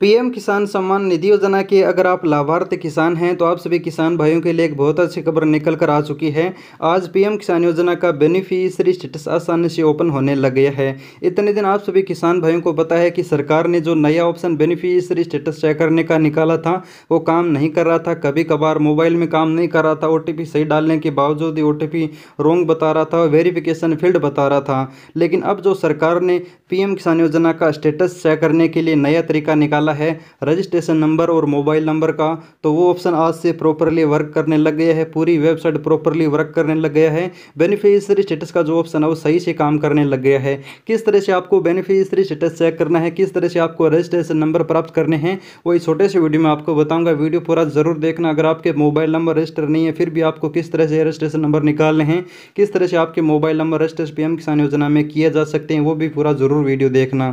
PM किसान सम्मान निधि योजना के अगर आप लाभार्थी किसान हैं तो आप सभी किसान भाइयों के लिए एक बहुत अच्छी खबर निकल कर आ चुकी है आज पीएम किसान योजना का बेनिफिशरी स्टेटस आसानी से ओपन होने लग गया है इतने दिन आप सभी किसान भाइयों को पता है कि सरकार ने जो नया ऑप्शन बेनिफिशरी स्टेटस चेक करने का निकाला था वो काम नहीं कर रहा था कभी कभार मोबाइल में काम नहीं कर रहा था ओ सही डालने के बावजूद ही ओ टी रोंग बता रहा था वेरीफिकेशन फील्ड बता रहा था लेकिन अब जो सरकार ने पी किसान योजना का स्टेटस चेक करने के लिए नया तरीका निकाला वाला है रजिस्ट्रेशन नंबर और मोबाइल नंबर का तो वो ऑप्शन आज से प्रॉपरली वर्क करने लग गया है पूरी वेबसाइट प्रॉपरली वर्क करने लग गया है बेनिफिशियरी स्टेटस का जो ऑप्शन है वो सही से काम करने लग गया है किस तरह से आपको बेनिफिशियरी स्टेटस चेक करना है किस तरह से आपको रजिस्ट्रेशन नंबर प्राप्त करने हैं वो इस छोटे से वीडियो में आपको बताऊंगा वीडियो पूरा ज़रूर देखना अगर आपके मोबाइल नंबर रजिस्टर नहीं है फिर भी आपको किस तरह से रजिस्ट्रेशन नंबर निकालने हैं किस तरह से आपके मोबाइल नंबर रजिस्ट्रेशन पी किसान योजना में किए जा सकते हैं वो भी पूरा ज़रूर वीडियो देखना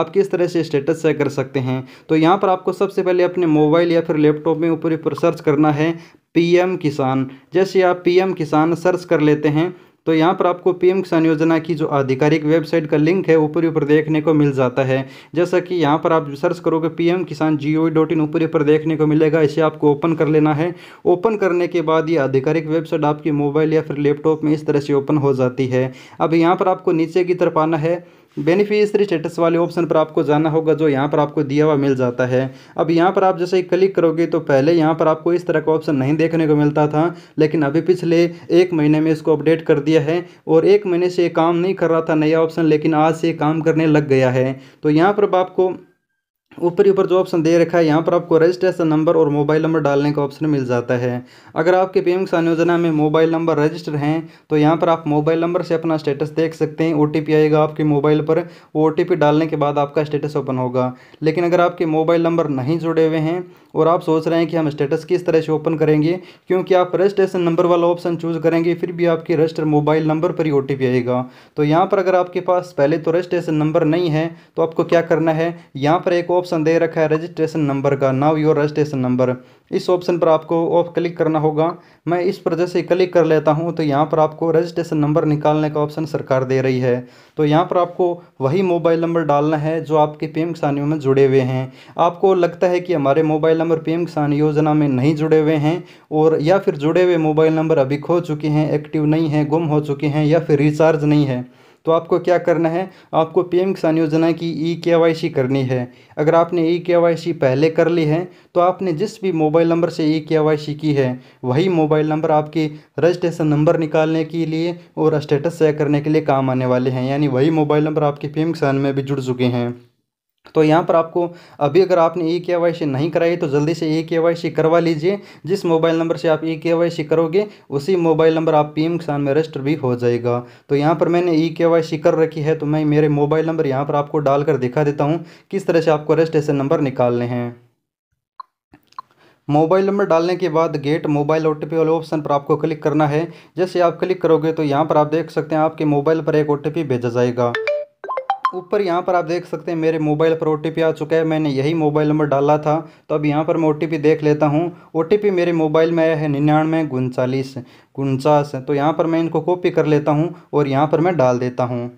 आप किस तरह से स्टेटस चेक कर सकते हैं तो यहाँ पर आपको सबसे पहले अपने मोबाइल या फिर लैपटॉप में ऊपर ऊपर सर्च करना है पीएम किसान जैसे आप पीएम किसान सर्च कर लेते हैं तो यहाँ पर आपको पीएम किसान योजना की जो आधिकारिक वेबसाइट का लिंक है ऊपर ऊपर देखने को मिल जाता है जैसा कि यहाँ पर आप सर्च करोगे पीएम किसान जी ओ डॉट इन ऊपर ऊपर देखने को मिलेगा इसे आपको ओपन कर लेना है ओपन करने के बाद ये आधिकारिक वेबसाइट आपकी मोबाइल या फिर लैपटॉप में इस तरह से ओपन हो जाती है अब यहाँ पर आपको नीचे की तरफ आना है बेनिफिशरी स्टेटस वाले ऑप्शन पर आपको जाना होगा जो यहाँ पर आपको दिया हुआ मिल जाता है अब यहाँ पर आप जैसे क्लिक करोगे तो पहले यहाँ पर आपको इस तरह का ऑप्शन नहीं देखने को मिलता था लेकिन अभी पिछले एक महीने में इसको अपडेट कर दिया है और एक महीने से काम नहीं कर रहा था नया ऑप्शन लेकिन आज से काम करने लग गया है तो यहाँ पर आपको ऊपरी ऊपर जो ऑप्शन दे रखा है यहाँ पर आपको रजिस्ट्रेशन नंबर और मोबाइल नंबर डालने का ऑप्शन मिल जाता है अगर आपके पीएम किसान योजना में मोबाइल नंबर रजिस्टर हैं तो यहाँ पर आप मोबाइल नंबर से अपना स्टेटस देख सकते हैं ओ आएगा आपके मोबाइल पर वो ओ डालने के बाद आपका स्टेटस ओपन होगा लेकिन अगर आपके मोबाइल नंबर नहीं जुड़े हुए हैं और आप सोच रहे हैं कि हम स्टेटस किस तरह से ओपन करेंगे क्योंकि आप रजिस्ट्रेशन नंबर वाला ऑप्शन चूज़ करेंगे फिर भी आपके रजिस्टर मोबाइल नंबर पर ही ओ आएगा तो यहाँ पर अगर आपके पास पहले तो रजिस्ट्रेशन नंबर नहीं है तो आपको क्या करना है यहाँ पर एक ऑप्शन ऑप्शन दे रखा है रजिस्ट्रेशन नंबर का नाव योर रजिस्ट्रेशन नंबर इस ऑप्शन पर आपको ऑफ क्लिक करना होगा मैं इस पर जैसे क्लिक कर लेता हूं तो यहां पर आपको रजिस्ट्रेशन नंबर निकालने का ऑप्शन सरकार दे रही है तो यहां पर आपको वही मोबाइल नंबर डालना है जो आपके पी एम किसान में जुड़े हुए हैं आपको लगता है कि हमारे मोबाइल नंबर पी एम किसान योजना में नहीं जुड़े हुए हैं और या फिर जुड़े हुए मोबाइल नंबर अभी खो चुके हैं एक्टिव नहीं हैं गुम हो चुके हैं या फिर रिचार्ज नहीं है तो आपको क्या करना है आपको पीएम किसान योजना की ई के करनी है अगर आपने ई के पहले कर ली है तो आपने जिस भी मोबाइल नंबर से ई के की है वही मोबाइल नंबर आपके रजिस्ट्रेशन नंबर निकालने के लिए और स्टेटस चेक करने के लिए काम आने वाले हैं यानी वही मोबाइल नंबर आपके पीएम किसान में भी जुड़ चुके हैं तो यहाँ पर आपको अभी अगर आपने ई के वाई सी नहीं कराई तो जल्दी से ई के वाई सी करवा लीजिए जिस मोबाइल नंबर से आप ई के वाई सी करोगे उसी मोबाइल नंबर आप पी एम किसान में रजिस्टर भी हो जाएगा तो यहाँ पर मैंने ई के वाई सी कर रखी है तो मैं मेरे मोबाइल नंबर यहाँ पर आपको डालकर दिखा देता हूँ किस तरह से आपको रजिस्ट्रेशन नंबर निकालने हैं मोबाइल नंबर डालने के बाद गेट मोबाइल ओ वाले ऑप्शन पर आपको क्लिक करना है जैसे आप क्लिक करोगे तो यहाँ पर आप देख सकते हैं आपके मोबाइल पर एक ओ भेजा जाएगा ऊपर यहाँ पर आप देख सकते हैं मेरे मोबाइल पर ओ आ चुका है मैंने यही मोबाइल नंबर डाला था तो अब यहाँ पर मैं ओ देख लेता हूँ ओ मेरे मोबाइल में आया है निन्यानवे उनचालीस उनचास तो यहाँ पर मैं इनको कॉपी कर लेता हूँ और यहाँ पर मैं डाल देता हूँ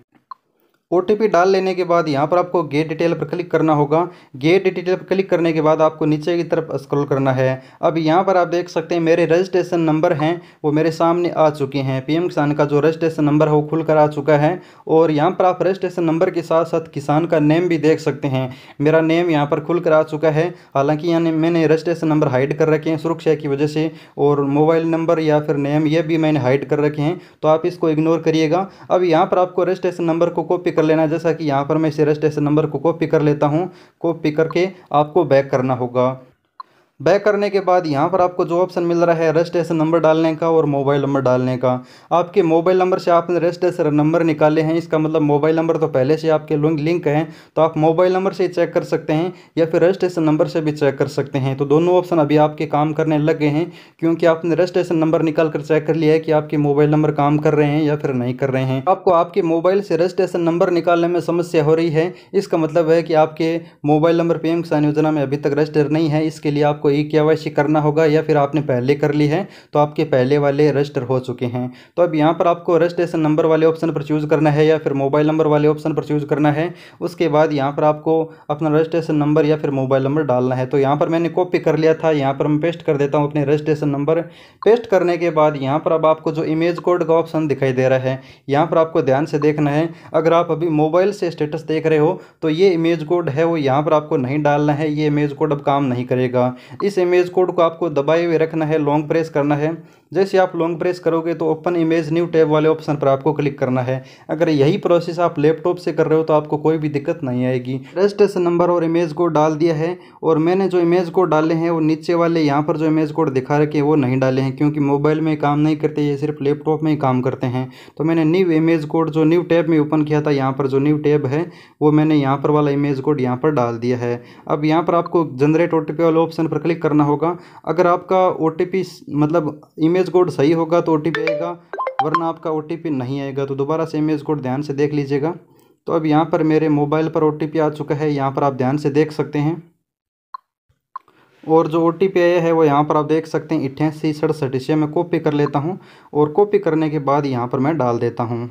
ओ डाल लेने के बाद यहाँ पर आपको गेट डिटेल पर क्लिक करना होगा गेट डिटेल पर क्लिक करने के बाद आपको नीचे की तरफ स्क्रॉल करना है अब यहाँ पर आप देख सकते हैं मेरे रजिस्ट्रेशन नंबर हैं वो मेरे सामने आ चुके हैं पीएम किसान का जो रजिस्ट्रेशन नंबर है वो खुल कर आ चुका है और यहाँ पर आप रजिस्ट्रेशन नंबर के साथ साथ किसान का नेम भी देख सकते हैं मेरा नेम यहाँ पर खुल कर आ चुका है हालाँकि यानी मैंने रजिस्ट्रेशन नंबर हाइड कर रखे हैं सुरक्षा की वजह से और मोबाइल नंबर या फिर नेम ये भी मैंने हाइड कर रखे हैं तो आप इसको इग्नोर करिएगा अब यहाँ पर आपको रजिस्ट्रेशन नंबर को कॉपी कर लेना है जैसा कि यहाँ पर मैं इसे रजिस्ट्रेशन नंबर को कॉपी कर लेता हूँ कॉपी करके आपको बैक करना होगा बैक करने के बाद यहाँ पर आपको जो ऑप्शन मिल रहा है रजिस्ट्रेशन नंबर डालने का और मोबाइल नंबर डालने का आपके मोबाइल नंबर से आपने रजिस्ट्रेशन नंबर निकाले हैं इसका मतलब मोबाइल नंबर तो पहले से आपके लिंक हैं तो आप मोबाइल नंबर से चेक कर सकते हैं या फिर रजिस्ट्रेशन नंबर से भी चेक कर सकते हैं तो दोनों ऑप्शन अभी आपके काम करने लग गए हैं क्योंकि आपने रजिस्ट्रेशन नंबर निकाल कर चेक कर लिया है कि आपके मोबाइल नंबर काम कर रहे हैं या फिर नहीं कर रहे हैं आपको आपके मोबाइल से रजिस्ट्रेशन नंबर निकालने में समस्या हो रही है इसका मतलब है कि आपके मोबाइल नंबर पी एम किसान योजना में अभी तक रजिस्टर नहीं है इसके लिए आपको आपको एक या वाई करना होगा या फिर आपने पहले कर ली है तो आपके पहले वाले रजिस्टर हो चुके हैं तो अब यहाँ पर आपको रजिस्ट्रेशन नंबर वाले ऑप्शन पर चूज़ करना है या फिर मोबाइल नंबर वाले ऑप्शन पर चूज़ करना है उसके बाद यहाँ पर आपको अपना रजिस्ट्रेशन नंबर या फिर मोबाइल नंबर डालना है तो यहाँ पर मैंने कॉपी कर लिया था यहाँ पर मैं पेस्ट कर देता हूँ अपने रजिस्ट्रेशन नंबर पेस्ट करने के बाद यहाँ पर अब आपको जो इमेज कोड का ऑप्शन दिखाई दे रहा है यहाँ पर आपको ध्यान से देखना है अगर आप अभी मोबाइल से स्टेटस देख रहे हो तो ये इमेज कोड है वो यहाँ पर आपको नहीं डालना है ये इमेज कोड अब काम नहीं करेगा इस इमेज कोड को आपको दबाए हुए रखना है लॉन्ग प्रेस करना है जैसे आप लॉन्ग प्रेस करोगे तो ओपन इमेज न्यू टैब वाले ऑप्शन पर आपको क्लिक करना है अगर यही प्रोसेस आप लैपटॉप से कर रहे हो तो आपको कोई भी दिक्कत नहीं आएगी रजिस्ट्रेशन नंबर और इमेज कोड डाल दिया है और मैंने जो इमेज कोड डाले हैं वो नीचे वाले यहाँ पर जो इमेज कोड दिखा रखे हैं वो नहीं डाले हैं क्योंकि मोबाइल में काम नहीं करते ये सिर्फ लैपटॉप में ही काम करते हैं तो मैंने न्यू इमेज कोड जो न्यू टैब में ओपन किया था यहाँ पर जो न्यू टैब है वो मैंने यहाँ पर वाला इमेज कोड यहाँ पर डाल दिया है अब यहाँ पर आपको जनरेट ओ वाले ऑप्शन पर क्लिक करना होगा अगर आपका ओ मतलब इमेज कोड सही होगा तो ओ आएगा वरना आपका ओ नहीं आएगा तो दोबारा से इमेज कोड ध्यान से देख लीजिएगा तो अब यहाँ पर मेरे मोबाइल पर ओ आ चुका है यहाँ पर आप ध्यान से देख सकते हैं और जो ओ टी पी आया है वो यहाँ पर आप देख सकते हैं इट्ठासी सड़सठ इसे मैं कॉपी कर लेता हूँ और कॉपी करने के बाद यहाँ पर मैं डाल देता हूँ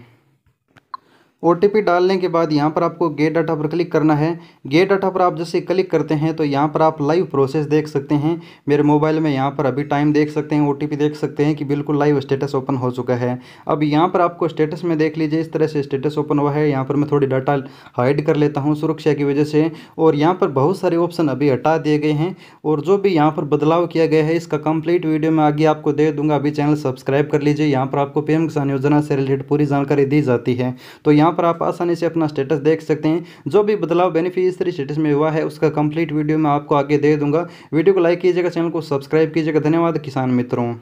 ओ डालने के बाद यहाँ पर आपको गेट डाटा पर क्लिक करना है गेट डाटा पर आप जैसे क्लिक करते हैं तो यहाँ पर आप लाइव प्रोसेस देख सकते हैं मेरे मोबाइल में यहाँ पर अभी टाइम देख सकते हैं ओ देख सकते हैं कि बिल्कुल लाइव स्टेटस ओपन हो चुका है अब यहाँ पर आपको स्टेटस में देख लीजिए इस तरह से स्टेटस ओपन हुआ है यहाँ पर मैं थोड़ी डाटा हाइड कर लेता हूँ सुरक्षा की वजह से और यहाँ पर बहुत सारे ऑप्शन अभी हटा दिए गए हैं और जो भी यहाँ पर बदलाव किया गया है इसका कम्प्लीट वीडियो मैं आगे आपको दे दूंगा अभी चैनल सब्सक्राइब कर लीजिए यहाँ पर आपको एम किसान योजना से रिलेटेड पूरी जानकारी दी जाती है तो यहाँ यहाँ पर आप आसानी से अपना स्टेटस देख सकते हैं जो भी बदलाव बेनिफिशियरी स्टेटस में हुआ है उसका कंप्लीट वीडियो मैं आपको आगे दे दूंगा वीडियो को लाइक कीजिएगा चैनल को सब्सक्राइब कीजिएगा धन्यवाद किसान मित्रों